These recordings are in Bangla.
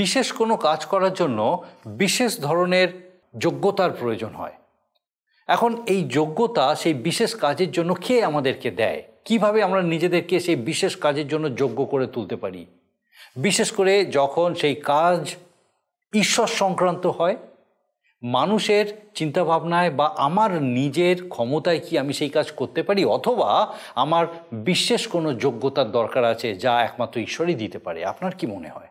বিশেষ কোনো কাজ করার জন্য বিশেষ ধরনের যোগ্যতার প্রয়োজন হয় এখন এই যোগ্যতা সেই বিশেষ কাজের জন্য কে আমাদেরকে দেয় কিভাবে আমরা নিজেদেরকে সেই বিশেষ কাজের জন্য যোগ্য করে তুলতে পারি বিশেষ করে যখন সেই কাজ ঈশ্বর সংক্রান্ত হয় মানুষের চিন্তাভাবনায় বা আমার নিজের ক্ষমতায় কি আমি সেই কাজ করতে পারি অথবা আমার বিশেষ কোনো যোগ্যতার দরকার আছে যা একমাত্র ঈশ্বরই দিতে পারে আপনার কি মনে হয়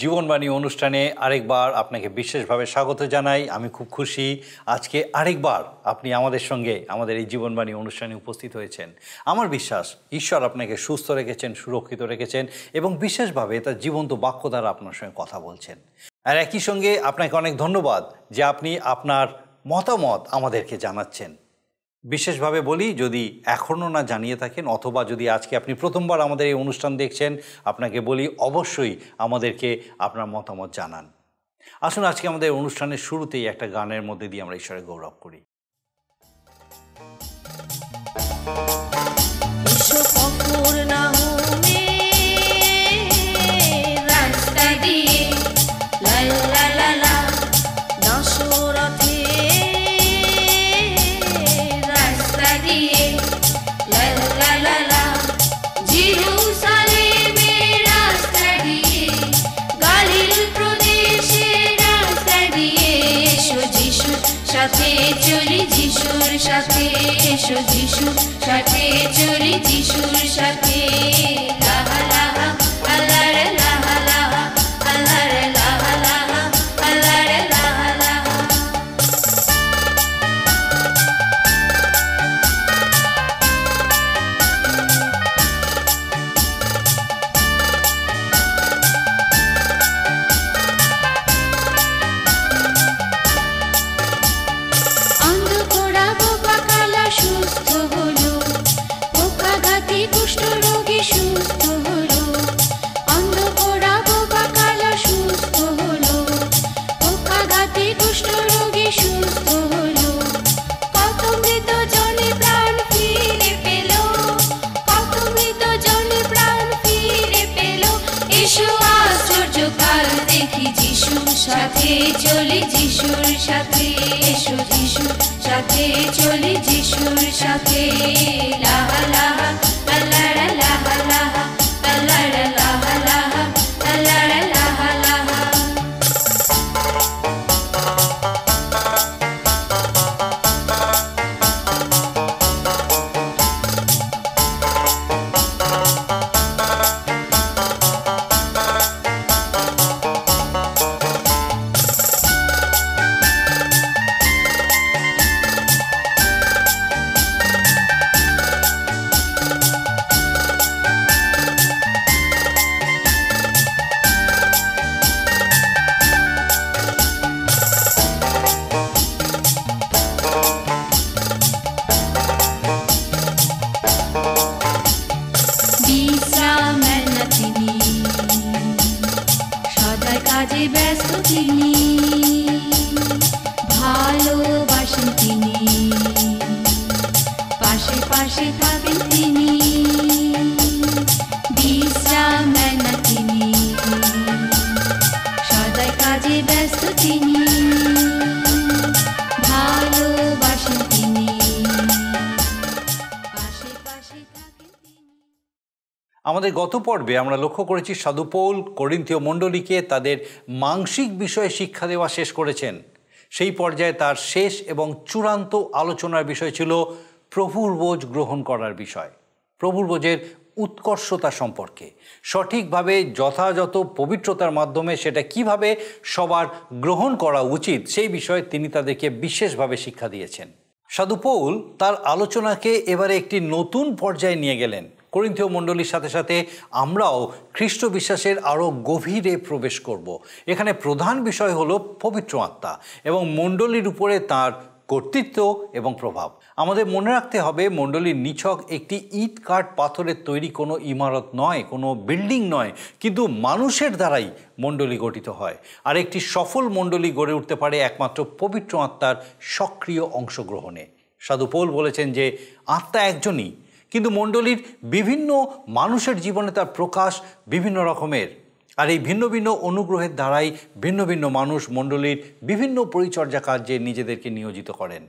জীবনবাণী অনুষ্ঠানে আরেকবার আপনাকে বিশেষভাবে স্বাগত জানাই আমি খুব খুশি আজকে আরেকবার আপনি আমাদের সঙ্গে আমাদের এই জীবনবাণী অনুষ্ঠানে উপস্থিত হয়েছেন আমার বিশ্বাস ঈশ্বর আপনাকে সুস্থ রেখেছেন সুরক্ষিত রেখেছেন এবং বিশেষভাবে তার জীবন্ত বাক্য দ্বারা আপনার সঙ্গে কথা বলছেন আর একই সঙ্গে আপনাকে অনেক ধন্যবাদ যে আপনি আপনার মতামত আমাদেরকে জানাচ্ছেন বিশেষভাবে বলি যদি এখনও না জানিয়ে থাকেন অথবা যদি আজকে আপনি প্রথমবার আমাদের এই অনুষ্ঠান দেখছেন আপনাকে বলি অবশ্যই আমাদেরকে আপনার মতামত জানান আসুন আজকে আমাদের অনুষ্ঠানের শুরুতেই একটা গানের মধ্যে দিয়ে আমরা ঈশ্বরের গৌরব করি ঈশ্বর खे चरि जिशु साशु साक्षे खे चोल झिषुर शकेशु धिषु सखे च छोल झिषु शके लावलः पलावल গত পর্বে আমরা লক্ষ্য করেছি সাধুপৌল করিন্থীয় মণ্ডলীকে তাদের মাংসিক বিষয়ে শিক্ষা দেওয়া শেষ করেছেন সেই পর্যায়ে তার শেষ এবং চূড়ান্ত আলোচনার বিষয় ছিল প্রভুর বোঝ গ্রহণ করার বিষয় প্রভুর বোঝের উৎকর্ষতা সম্পর্কে সঠিকভাবে যথাযথ পবিত্রতার মাধ্যমে সেটা কিভাবে সবার গ্রহণ করা উচিত সেই বিষয়ে তিনি তাদেরকে বিশেষভাবে শিক্ষা দিয়েছেন সাধুপৌল তার আলোচনাকে এবারে একটি নতুন পর্যায়ে নিয়ে গেলেন করিন্থীয় মণ্ডলীর সাথে সাথে আমরাও খ্রিস্ট বিশ্বাসের আরও গভীরে প্রবেশ করব। এখানে প্রধান বিষয় হলো পবিত্র আত্মা এবং মণ্ডলীর উপরে তার কর্তৃত্ব এবং প্রভাব আমাদের মনে রাখতে হবে মণ্ডলীর নিছক একটি ইট কাঠ পাথরের তৈরি কোনো ইমারত নয় কোনো বিল্ডিং নয় কিন্তু মানুষের দ্বারাই মণ্ডলী গঠিত হয় আর একটি সফল মণ্ডলী গড়ে উঠতে পারে একমাত্র পবিত্র আত্মার সক্রিয় অংশগ্রহণে সাধু পোল বলেছেন যে আত্মা একজনই কিন্তু মণ্ডলীর বিভিন্ন মানুষের জীবনে তার প্রকাশ বিভিন্ন রকমের আর এই ভিন্ন ভিন্ন অনুগ্রহের দ্বারাই ভিন্ন ভিন্ন মানুষ মণ্ডলীর বিভিন্ন পরিচর্যা কার্যে নিজেদেরকে নিয়োজিত করেন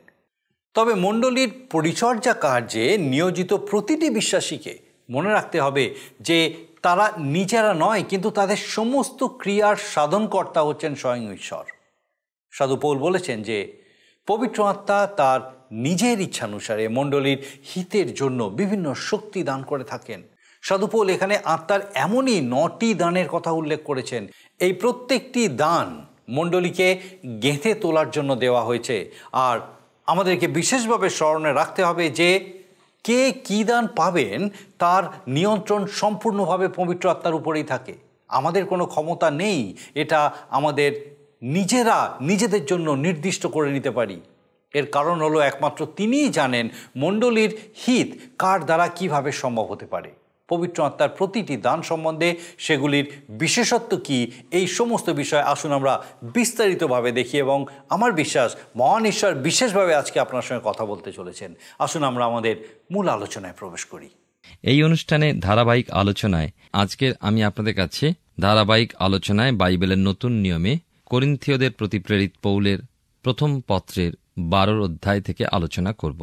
তবে মণ্ডলীর পরিচর্যা কার্যে নিয়োজিত প্রতিটি বিশ্বাসীকে মনে রাখতে হবে যে তারা নিজেরা নয় কিন্তু তাদের সমস্ত ক্রিয়ার সাধনকর্তা হচ্ছেন স্বয়ং ঈশ্বর সাধু পৌল বলেছেন যে পবিত্র আত্মা তার নিজের ইচ্ছানুসারে মণ্ডলীর হিতের জন্য বিভিন্ন শক্তি দান করে থাকেন সাধুপোল এখানে আত্মার এমনই নটি দানের কথা উল্লেখ করেছেন এই প্রত্যেকটি দান মণ্ডলীকে গেঁথে তোলার জন্য দেওয়া হয়েছে আর আমাদেরকে বিশেষভাবে স্মরণে রাখতে হবে যে কে কী দান পাবেন তার নিয়ন্ত্রণ সম্পূর্ণভাবে পবিত্র আত্মার উপরেই থাকে আমাদের কোনো ক্ষমতা নেই এটা আমাদের নিজেরা নিজেদের জন্য নির্দিষ্ট করে নিতে পারি এর কারণ হলো একমাত্র তিনিই জানেন মণ্ডলীর হিত কার দ্বারা কিভাবে সম্ভব হতে পারে পবিত্র আত্মার প্রতিটি দান সম্বন্ধে সেগুলির বিশেষত্ব কি এই সমস্ত বিষয় আসুন আমরা বিস্তারিতভাবে দেখি এবং আমার বিশ্বাস মহান ঈশ্বর বিশেষভাবে আজকে আপনার সঙ্গে কথা বলতে চলেছেন আসুন আমরা আমাদের মূল আলোচনায় প্রবেশ করি এই অনুষ্ঠানে ধারাবাহিক আলোচনায় আজকের আমি আপনাদের কাছে ধারাবাহিক আলোচনায় বাইবেলের নতুন নিয়মে করিন্থীয়দের প্রতি প্রেরিত পৌলের প্রথম পত্রের বারোর অধ্যায় থেকে আলোচনা করব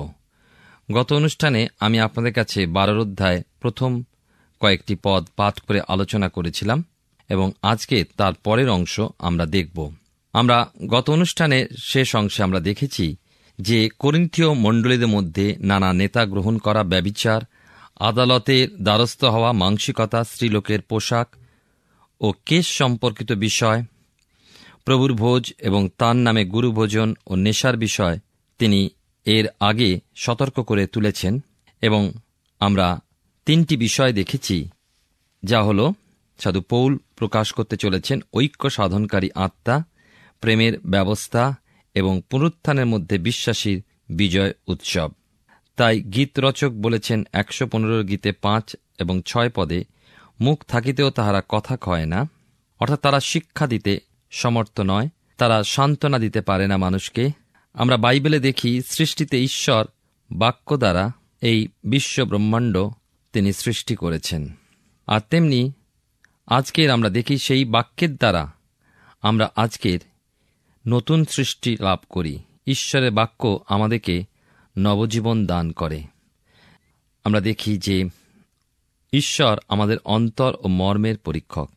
গত অনুষ্ঠানে আমি আপনাদের কাছে বারোর অধ্যায় প্রথম কয়েকটি পদ পাঠ করে আলোচনা করেছিলাম এবং আজকে তার পরের অংশ আমরা দেখব আমরা গত অনুষ্ঠানে শেষ অংশে আমরা দেখেছি যে করিন্থীয় মণ্ডলীদের মধ্যে নানা নেতা গ্রহণ করা ব্যবিচার আদালতের দ্বারস্থ হওয়া মানসিকতা স্ত্রীলোকের পোশাক ও কেশ সম্পর্কিত বিষয় প্রভুর ভোজ এবং তার নামে গুরুভোজন ও নেশার বিষয় তিনি এর আগে সতর্ক করে তুলেছেন এবং আমরা তিনটি বিষয় দেখেছি যা হল সাধু পৌল প্রকাশ করতে চলেছেন ঐক্য সাধনকারী আত্মা প্রেমের ব্যবস্থা এবং পুনরুত্থানের মধ্যে বিশ্বাসীর বিজয় উৎসব তাই গীত রচক বলেছেন একশো পনেরোর গীতে পাঁচ এবং ছয় পদে মুখ থাকিতেও তাহারা কথা কয় না অর্থাৎ তারা শিক্ষা দিতে সমর্থ নয় তারা সান্ত্বনা দিতে পারে না মানুষকে আমরা বাইবেলে দেখি সৃষ্টিতে ঈশ্বর বাক্য দ্বারা এই বিশ্ব ব্রহ্মাণ্ড তিনি সৃষ্টি করেছেন আর তেমনি আজকের আমরা দেখি সেই বাক্যের দ্বারা আমরা আজকের নতুন সৃষ্টি লাভ করি ঈশ্বরের বাক্য আমাদেরকে নবজীবন দান করে আমরা দেখি যে ঈশ্বর আমাদের অন্তর ও মর্মের পরীক্ষক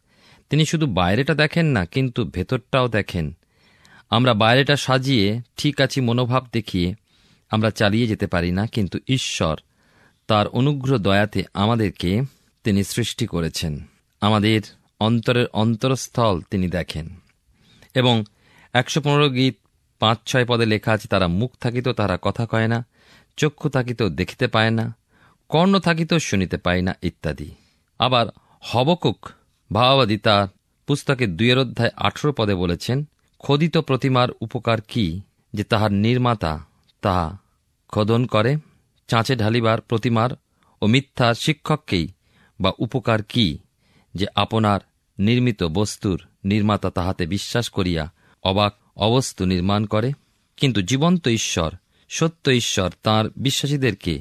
তিনি শুধু বাইরেটা দেখেন না কিন্তু ভেতরটাও দেখেন আমরা বাইরেটা সাজিয়ে ঠিক আছি মনোভাব দেখিয়ে আমরা চালিয়ে যেতে পারি না কিন্তু ঈশ্বর তার অনুগ্রহ দয়াতে আমাদেরকে তিনি সৃষ্টি করেছেন আমাদের অন্তরের অন্তরস্থল তিনি দেখেন এবং একশো পনেরো গীত পাঁচ ছয় পদে লেখা আছে তারা মুখ থাকিত তারা কথা কয় না চক্ষু থাকিত দেখিতে পায় না কর্ণ থাকিত শুনিতে পায় না ইত্যাদি আবার হবকুক ভাবাবাদিতা পুস্তকের দুয়ের অধ্যায় আঠেরো পদে বলেছেন খোদিত প্রতিমার উপকার কি যে তাহার নির্মাতা তাহা খোদন করে চাঁচে ঢালিবার প্রতিমার ও মিথ্যা শিক্ষককেই বা উপকার কি যে আপনার নির্মিত বস্তুর নির্মাতা তাহাতে বিশ্বাস করিয়া অবাক অবস্তু নির্মাণ করে কিন্তু জীবন্ত ঈশ্বর সত্য ঈশ্বর তাঁর বিশ্বাসীদেরকে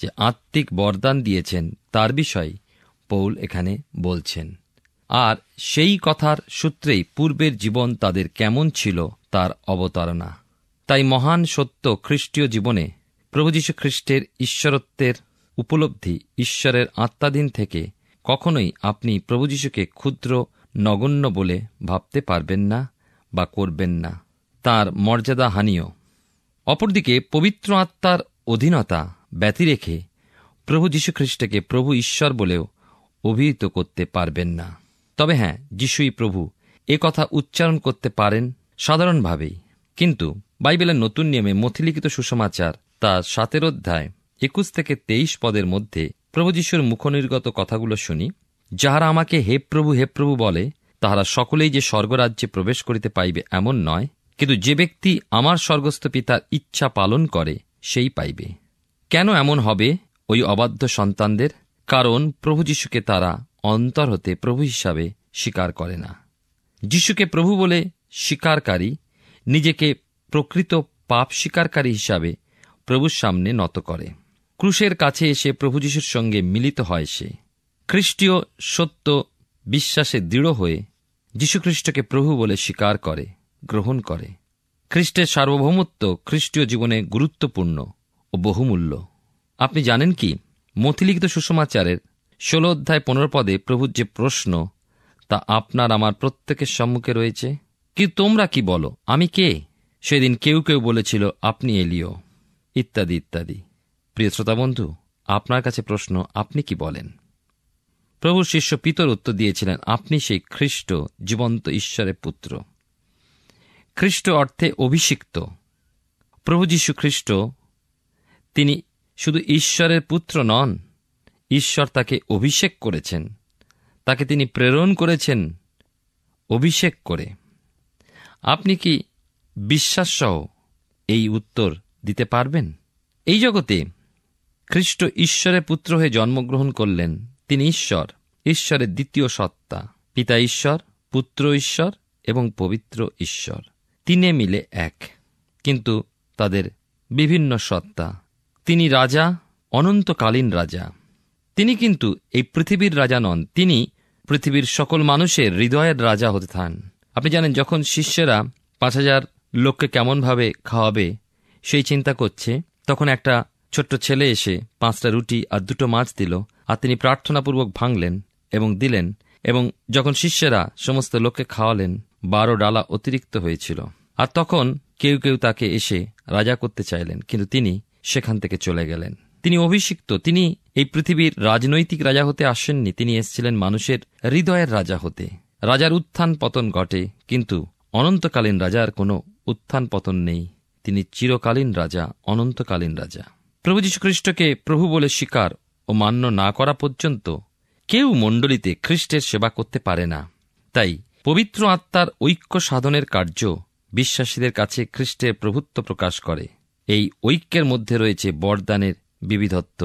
যে আত্মিক বরদান দিয়েছেন তার বিষয় পৌল এখানে বলছেন আর সেই কথার সূত্রেই পূর্বের জীবন তাদের কেমন ছিল তার অবতারণা তাই মহান সত্য খ্রিস্টীয় জীবনে প্রভুযশু খ্রিস্টের ঈশ্বরত্বের উপলব্ধি ঈশ্বরের আত্মাধীন থেকে কখনোই আপনি প্রভুযশুকে ক্ষুদ্র নগণ্য বলে ভাবতে পারবেন না বা করবেন না তার মর্যাদা হানিও অপরদিকে পবিত্র আত্মার অধীনতা ব্যতি রেখে প্রভু যীশুখ্রিস্টকে প্রভু ঈশ্বর বলেও অভিহিত করতে পারবেন না তবে হ্যাঁ যিশুই প্রভু এ কথা উচ্চারণ করতে পারেন সাধারণভাবেই কিন্তু বাইবেলের নতুন নিয়মে মথিলিখিত সুসমাচার তার সাতের অধ্যায় একুশ থেকে তেইশ পদের মধ্যে প্রভু যিশুর মুখনির্গত কথাগুলো শুনি যাহারা আমাকে হে প্রভু হে প্রভু বলে তাহারা সকলেই যে স্বর্গরাজ্যে প্রবেশ করিতে পাইবে এমন নয় কিন্তু যে ব্যক্তি আমার স্বর্গস্থ পিতার ইচ্ছা পালন করে সেই পাইবে কেন এমন হবে ওই অবাধ্য সন্তানদের কারণ প্রভু যিশুকে তারা অন্তর হতে প্রভু হিসাবে স্বীকার করে না যিশুকে প্রভু বলে স্বীকারকারী নিজেকে প্রকৃত পাপ স্বীকারকারী হিসাবে প্রভুর সামনে নত করে ক্রুশের কাছে এসে প্রভু যিশুর সঙ্গে মিলিত হয় সে খ্রিস্টীয় সত্য বিশ্বাসে দৃঢ় হয়ে যীশুখ্রিস্টকে প্রভু বলে স্বীকার করে গ্রহণ করে খ্রিস্টের সার্বভৌমত্ব খ্রিস্টীয় জীবনে গুরুত্বপূর্ণ ও বহুমূল্য আপনি জানেন কি মথিলিখিত সুষমাচারের ষোলো অধ্যায় পনেরো পদে প্রভুর যে প্রশ্ন তা আপনার আমার প্রত্যেকের সম্মুখে রয়েছে কি তোমরা কি বলো আমি কে সেদিন কেউ কেউ বলেছিল আপনি এলিও ইত্যাদি ইত্যাদি প্রিয় শ্রোতা বন্ধু আপনার কাছে প্রশ্ন আপনি কি বলেন প্রভু শিষ্য পিতর উত্তর দিয়েছিলেন আপনি সেই খ্রিস্ট জীবন্ত ঈশ্বরের পুত্র খ্রিস্ট অর্থে অভিষিক্ত প্রভু যীশু খ্রিস্ট তিনি শুধু ঈশ্বরের পুত্র নন ঈশ্বর তাকে অভিষেক করেছেন তাকে তিনি প্রেরণ করেছেন অভিষেক করে আপনি কি বিশ্বাসসহ এই উত্তর দিতে পারবেন এই জগতে খ্রিস্ট ঈশ্বরের পুত্র হয়ে জন্মগ্রহণ করলেন তিনি ঈশ্বর ঈশ্বরের দ্বিতীয় সত্তা পিতা ঈশ্বর পুত্র ঈশ্বর এবং পবিত্র ঈশ্বর তিনে মিলে এক কিন্তু তাদের বিভিন্ন সত্তা তিনি রাজা অনন্তকালীন রাজা তিনি কিন্তু এই পৃথিবীর রাজা নন তিনি পৃথিবীর সকল মানুষের হৃদয়ের রাজা হতে থান আপনি জানেন যখন শিষ্যেরা পাঁচ হাজার লোককে কেমনভাবে খাওয়াবে সেই চিন্তা করছে তখন একটা ছোট্ট ছেলে এসে পাঁচটা রুটি আর দুটো মাছ দিল আর তিনি প্রার্থনাপূর্বক ভাঙলেন এবং দিলেন এবং যখন শিষ্যেরা সমস্ত লোককে খাওয়ালেন বারো ডালা অতিরিক্ত হয়েছিল আর তখন কেউ কেউ তাকে এসে রাজা করতে চাইলেন কিন্তু তিনি সেখান থেকে চলে গেলেন তিনি অভিষিক্ত তিনি এই পৃথিবীর রাজনৈতিক রাজা হতে আসেননি তিনি এসেছিলেন মানুষের হৃদয়ের রাজা হতে রাজার উত্থান পতন ঘটে কিন্তু অনন্তকালীন রাজার কোনো উত্থান পতন নেই তিনি চিরকালীন রাজা অনন্তকালীন রাজা প্রভু যীশুখ্রিস্টকে প্রভু বলে স্বীকার ও মান্য না করা পর্যন্ত কেউ মণ্ডলীতে খ্রিস্টের সেবা করতে পারে না তাই পবিত্র আত্মার ঐক্য সাধনের কার্য বিশ্বাসীদের কাছে খ্রিস্টের প্রভুত্ব প্রকাশ করে এই ঐক্যের মধ্যে রয়েছে বরদানের বিবিধত্ব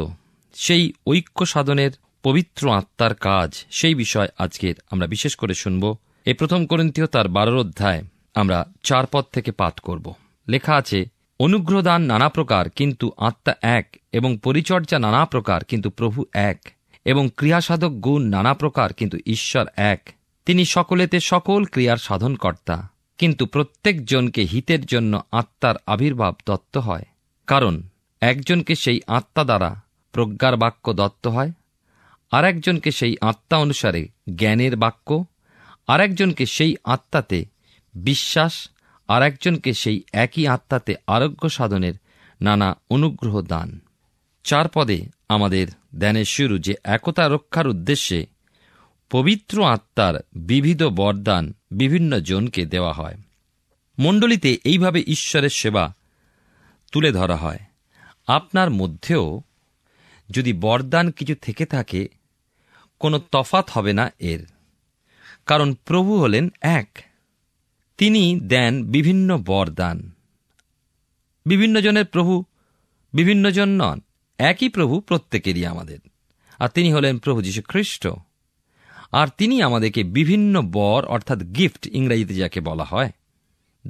সেই ঐক্য সাধনের পবিত্র আত্মার কাজ সেই বিষয় আজকের আমরা বিশেষ করে শুনব এই প্রথম করন্তীয় তার বারোর অধ্যায় আমরা চার পথ থেকে পাঠ করব লেখা আছে অনুগ্রহদান নানা প্রকার কিন্তু আত্মা এক এবং পরিচর্যা নানা প্রকার কিন্তু প্রভু এক এবং ক্রিয়াসাধক গুণ নানা প্রকার কিন্তু ঈশ্বর এক তিনি সকলেতে সকল ক্রিয়ার সাধনকর্তা কিন্তু প্রত্যেকজনকে হিতের জন্য আত্মার আবির্ভাব দত্ত হয় কারণ একজনকে সেই আত্মা দ্বারা প্রজ্ঞার বাক্য দত্ত হয় আর একজনকে সেই আত্মা অনুসারে জ্ঞানের বাক্য আর একজনকে সেই আত্মাতে বিশ্বাস আর একজনকে সেই একই আত্মাতে আরোগ্য সাধনের নানা অনুগ্রহ দান চার পদে আমাদের ধ্যানের শুরু যে একতা রক্ষার উদ্দেশ্যে পবিত্র আত্মার বিবিধ বরদান বিভিন্ন জনকে দেওয়া হয় মণ্ডলীতে এইভাবে ঈশ্বরের সেবা তুলে ধরা হয় আপনার মধ্যেও যদি বরদান কিছু থেকে থাকে কোনো তফাত হবে না এর কারণ প্রভু হলেন এক তিনি দেন বিভিন্ন বরদান বিভিন্ন জনের প্রভু বিভিন্ন জন নন একই প্রভু প্রত্যেকেরই আমাদের আর তিনি হলেন প্রভু খ্রিস্ট আর তিনি আমাদেরকে বিভিন্ন বর অর্থাৎ গিফট ইংরাজিতে যাকে বলা হয়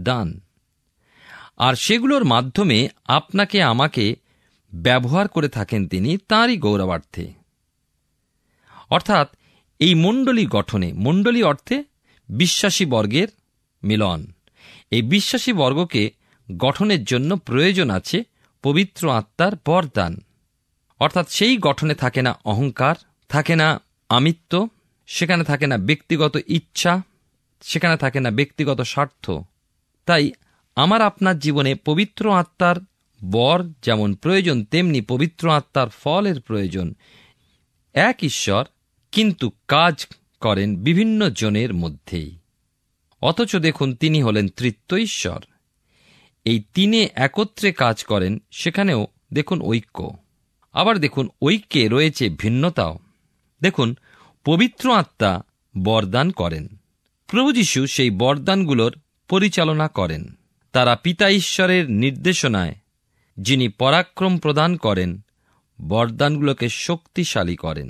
দান আর সেগুলোর মাধ্যমে আপনাকে আমাকে ব্যবহার করে থাকেন তিনি তাঁরই গৌরবার্থে অর্থাৎ এই মণ্ডলী গঠনে মণ্ডলী অর্থে বিশ্বাসী বর্গের মিলন এই বিশ্বাসী বর্গকে গঠনের জন্য প্রয়োজন আছে পবিত্র আত্মার বরদান অর্থাৎ সেই গঠনে থাকে না অহংকার থাকে না আমিত্ব সেখানে থাকে না ব্যক্তিগত ইচ্ছা সেখানে থাকে না ব্যক্তিগত স্বার্থ তাই আমার আপনার জীবনে পবিত্র আত্মার বর যেমন প্রয়োজন তেমনি পবিত্র আত্মার ফলের প্রয়োজন এক ঈশ্বর কিন্তু কাজ করেন বিভিন্ন জনের মধ্যেই অথচ দেখুন তিনি হলেন তৃত্ব ঈশ্বর এই তিনে একত্রে কাজ করেন সেখানেও দেখুন ঐক্য আবার দেখুন ঐক্যে রয়েছে ভিন্নতাও দেখুন পবিত্র আত্মা বরদান করেন প্রভু যীশু সেই বরদানগুলোর পরিচালনা করেন তারা পিতা ঈশ্বরের নির্দেশনায় যিনি পরাক্রম প্রদান করেন বরদানগুলোকে শক্তিশালী করেন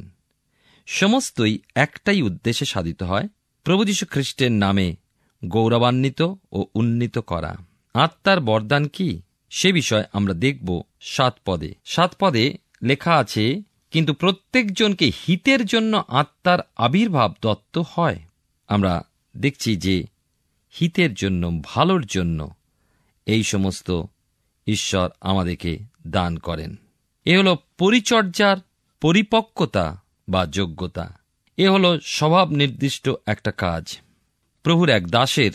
সমস্তই একটাই উদ্দেশ্যে সাধিত হয় প্রভু যীশু খ্রিস্টের নামে গৌরবান্বিত ও উন্নীত করা আত্মার বরদান কি সে বিষয় আমরা দেখব সাত পদে সাত পদে লেখা আছে কিন্তু প্রত্যেকজনকে হিতের জন্য আত্মার আবির্ভাব দত্ত হয় আমরা দেখছি যে হিতের জন্য ভালোর জন্য এই সমস্ত ঈশ্বর আমাদেরকে দান করেন এ হল পরিচর্যার পরিপক্কতা বা যোগ্যতা এ হল স্বভাব নির্দিষ্ট একটা কাজ প্রভুর এক দাসের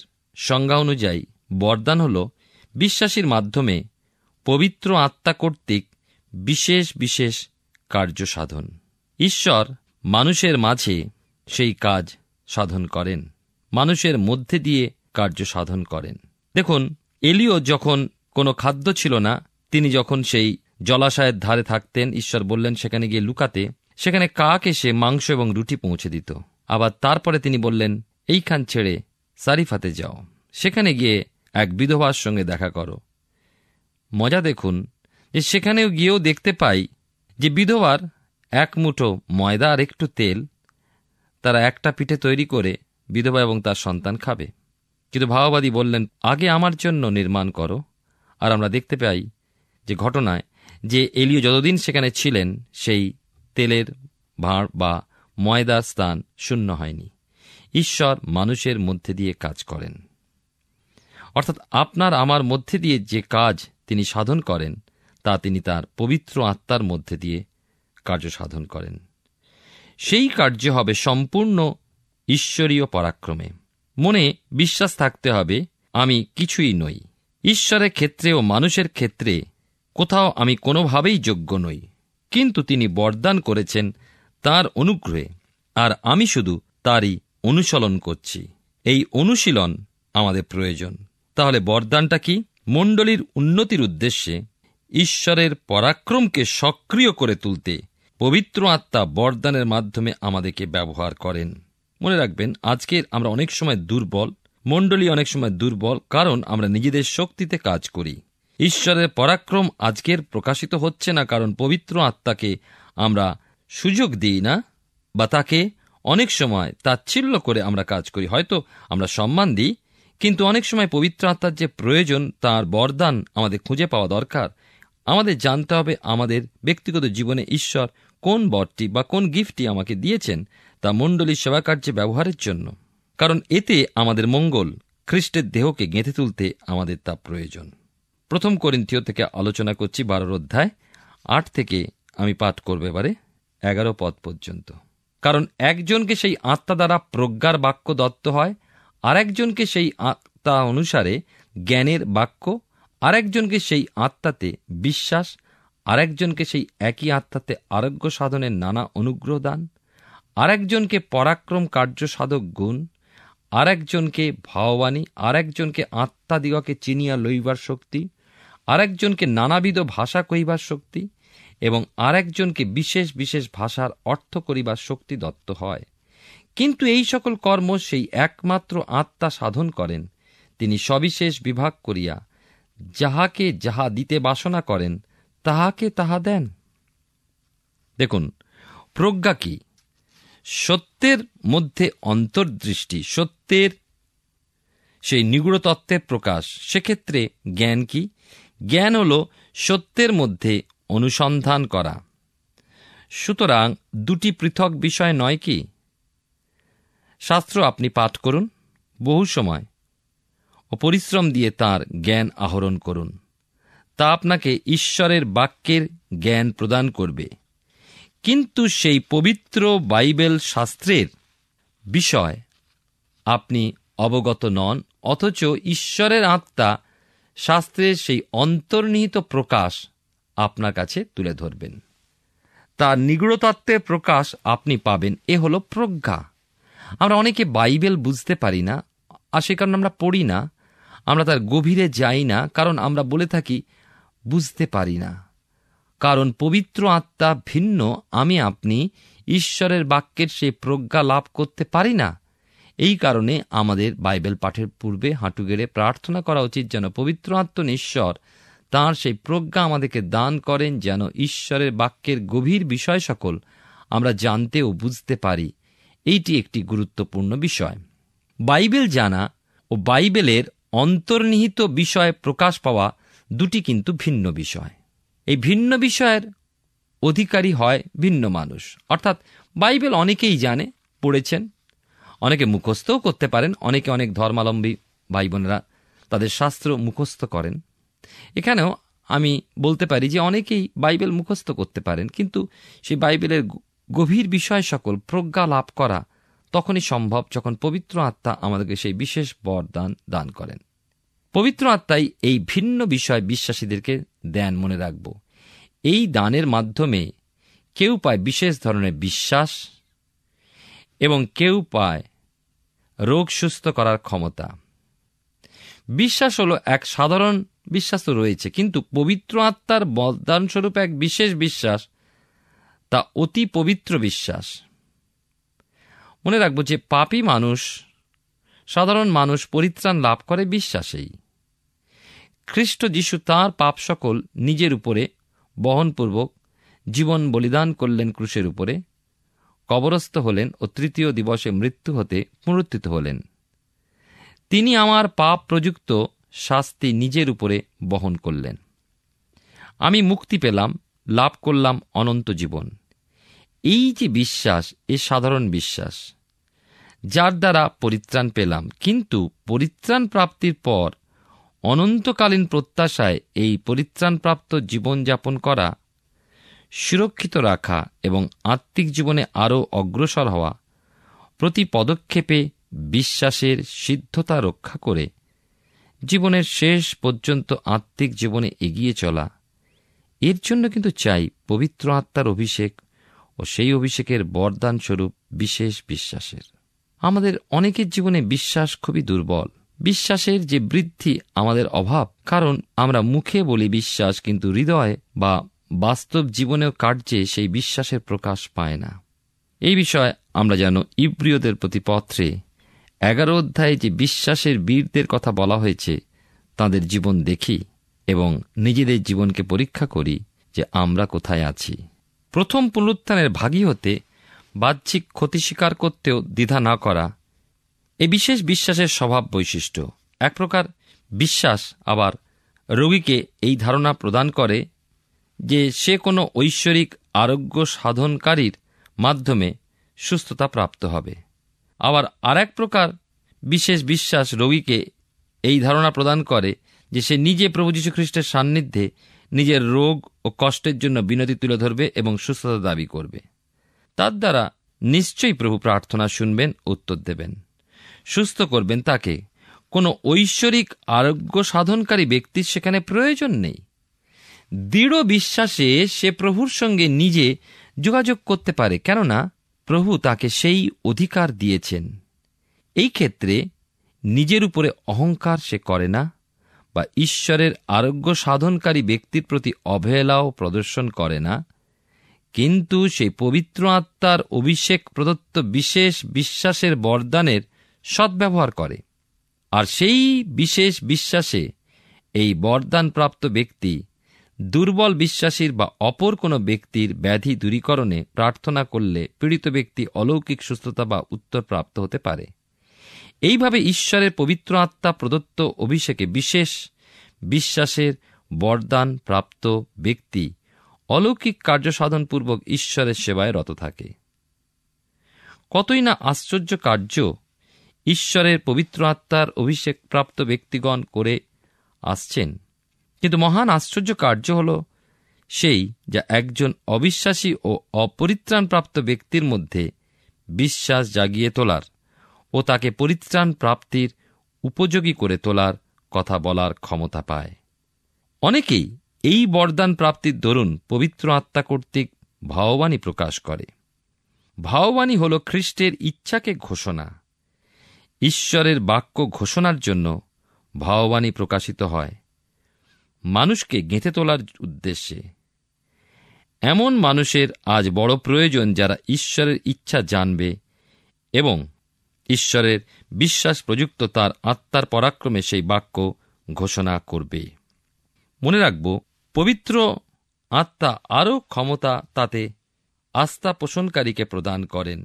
সংজ্ঞা অনুযায়ী বরদান হল বিশ্বাসীর মাধ্যমে পবিত্র আত্মা কর্তৃক বিশেষ বিশেষ কার্য সাধন ঈশ্বর মানুষের মাঝে সেই কাজ সাধন করেন মানুষের মধ্যে দিয়ে কার্য সাধন করেন দেখুন এলিও যখন কোনো খাদ্য ছিল না তিনি যখন সেই জলাশয়ের ধারে থাকতেন ঈশ্বর বললেন সেখানে গিয়ে লুকাতে সেখানে কাক এসে মাংস এবং রুটি পৌঁছে দিত আবার তারপরে তিনি বললেন এইখান ছেড়ে সারিফাতে যাও সেখানে গিয়ে এক বিধবার সঙ্গে দেখা করো মজা দেখুন যে সেখানেও গিয়েও দেখতে পাই যে বিধবার এক মুঠো ময়দা আর একটু তেল তারা একটা পিঠে তৈরি করে বিধবা এবং তার সন্তান খাবে কিন্তু ভাওবাদী বললেন আগে আমার জন্য নির্মাণ করো আর আমরা দেখতে পাই যে ঘটনায় যে এলিও যতদিন সেখানে ছিলেন সেই তেলের ভাঁড় বা ময়দার স্থান শূন্য হয়নি ঈশ্বর মানুষের মধ্যে দিয়ে কাজ করেন অর্থাৎ আপনার আমার মধ্যে দিয়ে যে কাজ তিনি সাধন করেন তা তিনি তার পবিত্র আত্মার মধ্যে দিয়ে কার্য সাধন করেন সেই কার্য হবে সম্পূর্ণ ঈশ্বরীয় পরাক্রমে মনে বিশ্বাস থাকতে হবে আমি কিছুই নই ঈশ্বরের ক্ষেত্রে ও মানুষের ক্ষেত্রে কোথাও আমি কোনোভাবেই যোগ্য নই কিন্তু তিনি বরদান করেছেন তার অনুগ্রহে আর আমি শুধু তারই অনুশীলন করছি এই অনুশীলন আমাদের প্রয়োজন তাহলে বরদানটা কি মণ্ডলীর উন্নতির উদ্দেশ্যে ঈশ্বরের পরাক্রমকে সক্রিয় করে তুলতে পবিত্র আত্মা বরদানের মাধ্যমে আমাদেরকে ব্যবহার করেন মনে রাখবেন আজকের আমরা অনেক সময় দুর্বল মণ্ডলী অনেক সময় দুর্বল কারণ আমরা নিজেদের শক্তিতে কাজ করি ঈশ্বরের পরাক্রম আজকের প্রকাশিত হচ্ছে না কারণ পবিত্র আত্মাকে আমরা সুযোগ দিই না বা তাকে অনেক সময় তাচ্ছিল্য করে আমরা কাজ করি হয়তো আমরা সম্মান দিই কিন্তু অনেক সময় পবিত্র আত্মার যে প্রয়োজন তার বরদান আমাদের খুঁজে পাওয়া দরকার আমাদের জানতে হবে আমাদের ব্যক্তিগত জীবনে ঈশ্বর কোন বরটি বা কোন গিফটটি আমাকে দিয়েছেন তা মণ্ডলীর সেবা কার্যে ব্যবহারের জন্য কারণ এতে আমাদের মঙ্গল খ্রিস্টের দেহকে গেঁথে তুলতে আমাদের তা প্রয়োজন প্রথম করিন্থিয় থেকে আলোচনা করছি বারোর অধ্যায় আট থেকে আমি পাঠ করবে এবারে এগারো পদ পর্যন্ত কারণ একজনকে সেই আত্মা দ্বারা প্রজ্ঞার বাক্য দত্ত হয় আর একজনকে সেই আত্মা অনুসারে জ্ঞানের বাক্য আরেকজনকে সেই আত্মাতে বিশ্বাস আরেকজনকে সেই একই আত্মাতে আরোগ্য সাধনের নানা অনুগ্রহ দান আরেকজনকে পরাক্রম কার্য সাধক গুণ আর একজনকে আরেকজনকে আর একজনকে আত্মাদিগকে চিনিয়া লইবার শক্তি আর একজনকে নানাবিধ ভাষা কহিবার শক্তি এবং আর একজনকে বিশেষ বিশেষ ভাষার অর্থ করিবার শক্তি দত্ত হয় কিন্তু এই সকল কর্ম সেই একমাত্র আত্মা সাধন করেন তিনি সবিশেষ বিভাগ করিয়া যাহাকে যাহা দিতে বাসনা করেন তাহাকে তাহা দেন দেখুন প্রজ্ঞা কি সত্যের মধ্যে অন্তর্দৃষ্টি সত্যের সেই নিগুড় তত্ত্বের প্রকাশ সেক্ষেত্রে জ্ঞান কি জ্ঞান হল সত্যের মধ্যে অনুসন্ধান করা সুতরাং দুটি পৃথক বিষয় নয় কি শাস্ত্র আপনি পাঠ করুন বহু সময় ও পরিশ্রম দিয়ে তার জ্ঞান আহরণ করুন তা আপনাকে ঈশ্বরের বাক্যের জ্ঞান প্রদান করবে কিন্তু সেই পবিত্র বাইবেল শাস্ত্রের বিষয় আপনি অবগত নন অথচ ঈশ্বরের আত্মা শাস্ত্রের সেই অন্তর্নিহিত প্রকাশ আপনার কাছে তুলে ধরবেন তার নিগুড়তত্ত্বের প্রকাশ আপনি পাবেন এ হলো প্রজ্ঞা আমরা অনেকে বাইবেল বুঝতে পারি না আর সে কারণে আমরা পড়ি না আমরা তার গভীরে যাই না কারণ আমরা বলে থাকি বুঝতে পারি না কারণ পবিত্র আত্মা ভিন্ন আমি আপনি ঈশ্বরের বাক্যের সেই প্রজ্ঞা লাভ করতে পারি না এই কারণে আমাদের বাইবেল পাঠের পূর্বে হাঁটু গেড়ে প্রার্থনা করা উচিত যেন পবিত্র আত্মন ঈশ্বর তাঁর সেই প্রজ্ঞা আমাদেরকে দান করেন যেন ঈশ্বরের বাক্যের গভীর বিষয় সকল আমরা জানতে ও বুঝতে পারি এইটি একটি গুরুত্বপূর্ণ বিষয় বাইবেল জানা ও বাইবেলের অন্তর্নিহিত বিষয়ে প্রকাশ পাওয়া দুটি কিন্তু ভিন্ন বিষয় এই ভিন্ন বিষয়ের অধিকারী হয় ভিন্ন মানুষ অর্থাৎ বাইবেল অনেকেই জানে পড়েছেন অনেকে মুখস্থও করতে পারেন অনেকে অনেক ধর্মালম্বী ভাই বোনেরা তাদের শাস্ত্র মুখস্থ করেন এখানেও আমি বলতে পারি যে অনেকেই বাইবেল মুখস্থ করতে পারেন কিন্তু সেই বাইবেলের গভীর বিষয় সকল প্রজ্ঞা লাভ করা তখনই সম্ভব যখন পবিত্র আত্মা আমাদেরকে সেই বিশেষ বরদান দান করেন পবিত্র আত্মাই এই ভিন্ন বিষয় বিশ্বাসীদেরকে দেন মনে রাখব এই দানের মাধ্যমে কেউ পায় বিশেষ ধরনের বিশ্বাস এবং কেউ পায় রোগ সুস্থ করার ক্ষমতা বিশ্বাস হলো এক সাধারণ বিশ্বাস তো রয়েছে কিন্তু পবিত্র আত্মার বদানস্বরূপ এক বিশেষ বিশ্বাস তা অতি পবিত্র বিশ্বাস মনে রাখব যে পাপি মানুষ সাধারণ মানুষ পরিত্রাণ লাভ করে বিশ্বাসেই খ্রিস্ট যিশু তাঁর পাপ সকল নিজের উপরে বহনপূর্বক জীবন বলিদান করলেন ক্রুশের উপরে কবরস্থ হলেন ও তৃতীয় দিবসে মৃত্যু হতে পুনরুত্থিত হলেন তিনি আমার পাপ প্রযুক্ত শাস্তি নিজের উপরে বহন করলেন আমি মুক্তি পেলাম লাভ করলাম অনন্ত জীবন এই যে বিশ্বাস এ সাধারণ বিশ্বাস যার দ্বারা পরিত্রাণ পেলাম কিন্তু পরিত্রাণ প্রাপ্তির পর অনন্তকালীন প্রত্যাশায় এই পরিত্রাণপ্রাপ্ত জীবনযাপন করা সুরক্ষিত রাখা এবং আত্মিক জীবনে আরও অগ্রসর হওয়া প্রতি পদক্ষেপে বিশ্বাসের সিদ্ধতা রক্ষা করে জীবনের শেষ পর্যন্ত আত্মিক জীবনে এগিয়ে চলা এর জন্য কিন্তু চাই পবিত্র আত্মার অভিষেক ও সেই অভিষেকের বরদানস্বরূপ বিশেষ বিশ্বাসের আমাদের অনেকের জীবনে বিশ্বাস খুবই দুর্বল বিশ্বাসের যে বৃদ্ধি আমাদের অভাব কারণ আমরা মুখে বলি বিশ্বাস কিন্তু হৃদয় বা বাস্তব জীবনেও কার্যে সেই বিশ্বাসের প্রকাশ পায় না এই বিষয়ে আমরা যেন ইব্রিয়দের প্রতি পত্রে এগারো অধ্যায়ে যে বিশ্বাসের বীরদের কথা বলা হয়েছে তাদের জীবন দেখি এবং নিজেদের জীবনকে পরীক্ষা করি যে আমরা কোথায় আছি প্রথম পুনরুত্থানের ভাগী হতে বাহ্যিক ক্ষতি স্বীকার করতেও দ্বিধা না করা এই বিশেষ বিশ্বাসের স্বভাব বৈশিষ্ট্য এক প্রকার বিশ্বাস আবার রোগীকে এই ধারণা প্রদান করে যে সে কোনো ঐশ্বরিক আরোগ্য সাধনকারীর মাধ্যমে সুস্থতা প্রাপ্ত হবে আবার আর এক প্রকার বিশেষ বিশ্বাস রোগীকে এই ধারণা প্রদান করে যে সে নিজে প্রভু যীশু খ্রিস্টের সান্নিধ্যে নিজের রোগ ও কষ্টের জন্য বিনতি তুলে ধরবে এবং সুস্থতা দাবি করবে তার দ্বারা নিশ্চয়ই প্রভু প্রার্থনা শুনবেন উত্তর দেবেন সুস্থ করবেন তাকে কোনো ঐশ্বরিক আরোগ্য সাধনকারী ব্যক্তির সেখানে প্রয়োজন নেই দৃঢ় বিশ্বাসে সে প্রভুর সঙ্গে নিজে যোগাযোগ করতে পারে কেননা প্রভু তাকে সেই অধিকার দিয়েছেন এই ক্ষেত্রে নিজের উপরে অহংকার সে করে না বা ঈশ্বরের আরোগ্য সাধনকারী ব্যক্তির প্রতি অবহেলাও প্রদর্শন করে না কিন্তু সেই পবিত্র আত্মার অভিষেক প্রদত্ত বিশেষ বিশ্বাসের বরদানের সদ্ব্যবহার করে আর সেই বিশেষ বিশ্বাসে এই বরদানপ্রাপ্ত ব্যক্তি দুর্বল বিশ্বাসীর বা অপর কোনো ব্যক্তির ব্যাধি দূরীকরণে প্রার্থনা করলে পীড়িত ব্যক্তি অলৌকিক সুস্থতা বা উত্তর প্রাপ্ত হতে পারে এইভাবে ঈশ্বরের পবিত্র আত্মা প্রদত্ত অভিষেকে বিশেষ বিশ্বাসের বরদান প্রাপ্ত ব্যক্তি অলৌকিক কার্যসাধনপূর্বক ঈশ্বরের সেবায় রত থাকে কতই না আশ্চর্য কার্য ঈশ্বরের পবিত্র আত্মার অভিষেক প্রাপ্ত ব্যক্তিগণ করে আসছেন কিন্তু মহান আশ্চর্য কার্য হল সেই যা একজন অবিশ্বাসী ও অপরিত্রাণপ্রাপ্ত ব্যক্তির মধ্যে বিশ্বাস জাগিয়ে তোলার ও তাকে পরিত্রাণ প্রাপ্তির উপযোগী করে তোলার কথা বলার ক্ষমতা পায় অনেকেই এই বরদান প্রাপ্তির দরুন পবিত্র আত্মা কর্তৃক ভাওবাণী প্রকাশ করে ভাওবাণী হল খ্রিস্টের ইচ্ছাকে ঘোষণা ঈশ্বরের বাক্য ঘোষণার জন্য ভাববাণী প্রকাশিত হয় মানুষকে গেঁথে তোলার উদ্দেশ্যে এমন মানুষের আজ বড় প্রয়োজন যারা ঈশ্বরের ইচ্ছা জানবে এবং ঈশ্বরের বিশ্বাস প্রযুক্ত তার আত্মার পরাক্রমে সেই বাক্য ঘোষণা করবে মনে রাখব পবিত্র আত্মা আরও ক্ষমতা তাতে আস্থা পোষণকারীকে প্রদান করেন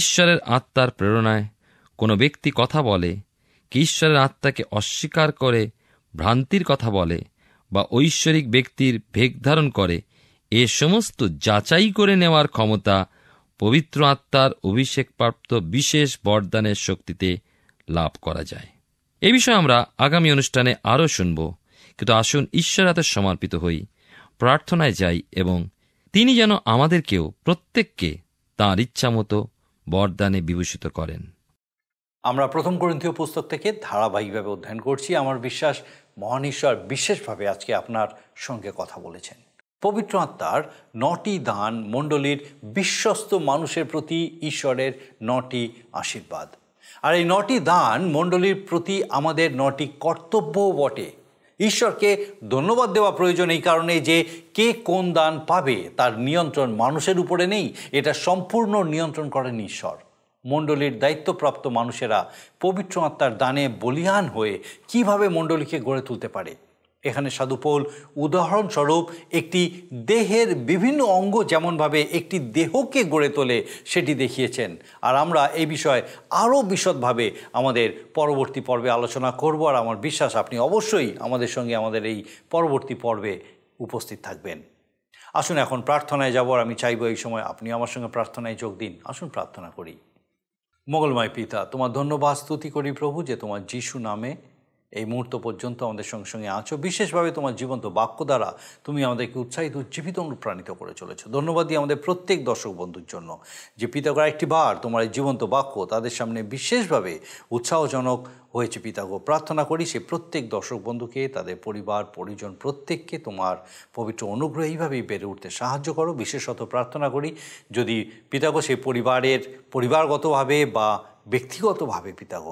ঈশ্বরের আত্মার প্রেরণায় কোনো ব্যক্তি কথা বলে কি ঈশ্বরের আত্মাকে অস্বীকার করে ভ্রান্তির কথা বলে বা ঐশ্বরিক ব্যক্তির ভেগ ধারণ করে এ সমস্ত যাচাই করে নেওয়ার ক্ষমতা পবিত্র আত্মার অভিষেকপ্রাপ্ত বিশেষ বরদানের শক্তিতে লাভ করা যায় এ বিষয়ে আমরা আগামী অনুষ্ঠানে আরও শুনব কিন্তু আসুন ঈশ্বর হাতে সমর্পিত হই প্রার্থনায় যাই এবং তিনি যেন আমাদেরকেও প্রত্যেককে তাঁর ইচ্ছামতো বরদানে বিভূষিত করেন আমরা প্রথম গ্রন্থীয় পুস্তক থেকে ধারাবাহিকভাবে অধ্যয়ন করছি আমার বিশ্বাস মহান ঈশ্বর বিশেষভাবে আজকে আপনার সঙ্গে কথা বলেছেন পবিত্র আত্মার নটি দান মণ্ডলীর বিশ্বস্ত মানুষের প্রতি ঈশ্বরের নটি আশীর্বাদ আর এই নটি দান মণ্ডলীর প্রতি আমাদের নটি কর্তব্যও বটে ঈশ্বরকে ধন্যবাদ দেওয়া প্রয়োজন এই কারণে যে কে কোন দান পাবে তার নিয়ন্ত্রণ মানুষের উপরে নেই এটা সম্পূর্ণ নিয়ন্ত্রণ করেন ঈশ্বর মণ্ডলীর দায়িত্বপ্রাপ্ত মানুষেরা পবিত্র আত্মার দানে বলিয়ান হয়ে কিভাবে মণ্ডলীকে গড়ে তুলতে পারে এখানে সাধুপোল উদাহরণস্বরূপ একটি দেহের বিভিন্ন অঙ্গ যেমনভাবে একটি দেহকে গড়ে তোলে সেটি দেখিয়েছেন আর আমরা এই বিষয়ে আরও বিশদভাবে আমাদের পরবর্তী পর্বে আলোচনা করব আর আমার বিশ্বাস আপনি অবশ্যই আমাদের সঙ্গে আমাদের এই পরবর্তী পর্বে উপস্থিত থাকবেন আসুন এখন প্রার্থনায় যাব আর আমি চাইব এই সময় আপনি আমার সঙ্গে প্রার্থনায় যোগ দিন আসুন প্রার্থনা করি মঙ্গলময় পিতা তোমার ধন্যবাদ স্তুতি করি প্রভু যে তোমার যিশু নামে এই মুহূর্ত পর্যন্ত আমাদের সঙ্গে সঙ্গে আছো বিশেষভাবে তোমার জীবন্ত বাক্য দ্বারা তুমি আমাদেরকে উৎসাহিত উজ্জীবিত অনুপ্রাণিত করে চলেছো ধন্যবাদ দিই আমাদের প্রত্যেক দর্শক বন্ধুর জন্য যে পিতাগর একটি বার তোমার এই জীবন্ত বাক্য তাদের সামনে বিশেষভাবে উৎসাহজনক হয়েছে পিতাগো প্রার্থনা করি সে প্রত্যেক দর্শক বন্ধুকে তাদের পরিবার পরিজন প্রত্যেককে তোমার পবিত্র অনুগ্রহ এইভাবেই বেড়ে উঠতে সাহায্য করো বিশেষত প্রার্থনা করি যদি পিতাগো সেই পরিবারের পরিবারগতভাবে বা ব্যক্তিগতভাবে পিতাগ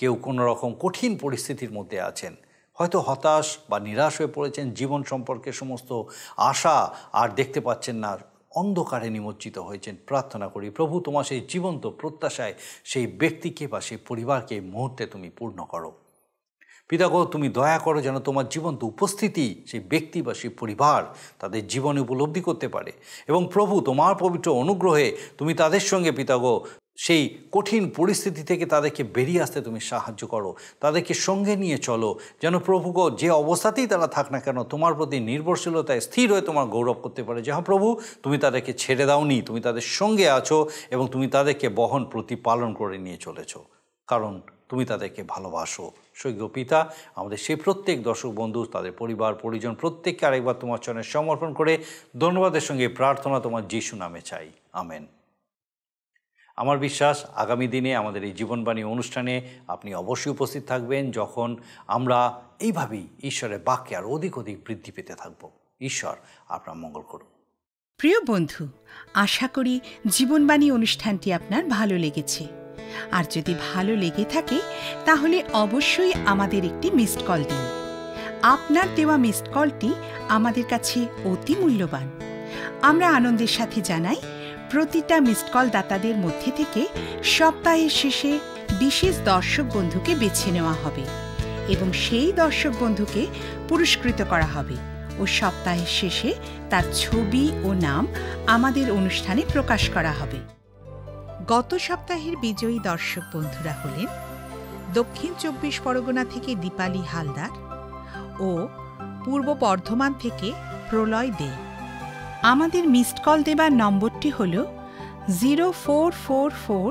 কেউ কোনো রকম কঠিন পরিস্থিতির মধ্যে আছেন হয়তো হতাশ বা নিরাশ হয়ে পড়েছেন জীবন সম্পর্কে সমস্ত আশা আর দেখতে পাচ্ছেন না অন্ধকারে নিমজ্জিত হয়েছেন প্রার্থনা করি প্রভু তোমার সেই জীবন্ত প্রত্যাশায় সেই ব্যক্তিকে বা সেই পরিবারকে মুহূর্তে তুমি পূর্ণ করো পিতাগ তুমি দয়া করো যেন তোমার জীবন্ত উপস্থিতি সেই ব্যক্তি বা সেই পরিবার তাদের জীবনে উপলব্ধি করতে পারে এবং প্রভু তোমার পবিত্র অনুগ্রহে তুমি তাদের সঙ্গে পিতাগ সেই কঠিন পরিস্থিতি থেকে তাদেরকে বেরিয়ে আসতে তুমি সাহায্য করো তাদেরকে সঙ্গে নিয়ে চলো যেন প্রভুগ যে অবস্থাতেই তারা থাক না কেন তোমার প্রতি নির্ভরশীলতায় স্থির হয়ে তোমার গৌরব করতে পারে যাহা হ্যাঁ, প্রভু তুমি তাদেরকে ছেড়ে দাওনি তুমি তাদের সঙ্গে আছো এবং তুমি তাদেরকে বহন প্রতিপালন করে নিয়ে চলেছ কারণ তুমি তাদেরকে ভালোবাসো সৈক্য পিতা আমাদের সেই প্রত্যেক দর্শক বন্ধু তাদের পরিবার পরিজন প্রত্যেককে আরেকবার তোমার চরণে সমর্পণ করে ধন্যবাদের সঙ্গে প্রার্থনা তোমার যিশু নামে চাই আমেন আমার বিশ্বাস আগামী দিনে আমাদের এই জীবনবাণী অনুষ্ঠানে আপনি অবশ্যই উপস্থিত থাকবেন যখন আমরা এইভাবেই ঈশ্বরের বাক্যে আর অধিক অধিক বৃদ্ধি পেতে থাকব ঈশ্বর আপনার মঙ্গল করুন প্রিয় বন্ধু আশা করি জীবনবাণী অনুষ্ঠানটি আপনার ভালো লেগেছে আর যদি ভালো লেগে থাকে তাহলে অবশ্যই আমাদের একটি মিসড কল দিন আপনার দেওয়া মিসড কলটি আমাদের কাছে অতি মূল্যবান আমরা আনন্দের সাথে জানাই প্রতিটা মিসড কল দাতাদের মধ্যে থেকে সপ্তাহের শেষে বিশেষ দর্শক বন্ধুকে বেছে নেওয়া হবে এবং সেই দর্শক বন্ধুকে পুরস্কৃত করা হবে ও সপ্তাহের শেষে তার ছবি ও নাম আমাদের অনুষ্ঠানে প্রকাশ করা হবে গত সপ্তাহের বিজয়ী দর্শক বন্ধুরা হলেন দক্ষিণ চব্বিশ পরগনা থেকে দীপালি হালদার ও পূর্ব বর্ধমান থেকে প্রলয় দেব আমাদের মিসড কল দেবার নম্বরটি হল zero four four four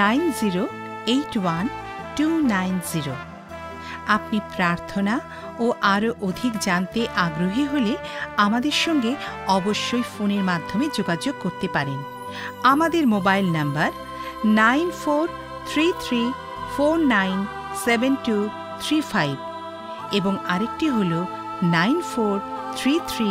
nine zero eight one two nine zero আপনি প্রার্থনা ও আরও অধিক জানতে আগ্রহী হলে আমাদের সঙ্গে অবশ্যই ফোনের মাধ্যমে যোগাযোগ করতে পারেন আমাদের mobile number nine four three three four nine seven two three five এবং আরেকটি হল নাইন ফোর থ্রি থ্রি